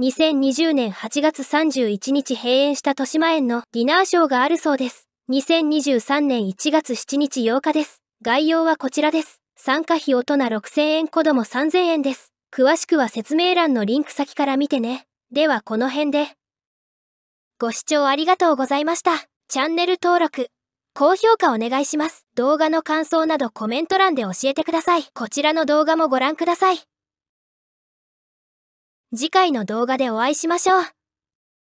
2020年8月31日閉園した豊島園のディナーショーがあるそうです。2023年1月7日8日です。概要はこちらです。参加費大人6000円子供3000円です。詳しくは説明欄のリンク先から見てね。ではこの辺で。ご視聴ありがとうございました。チャンネル登録、高評価お願いします。動画の感想などコメント欄で教えてください。こちらの動画もご覧ください。次回の動画でお会いしましょう。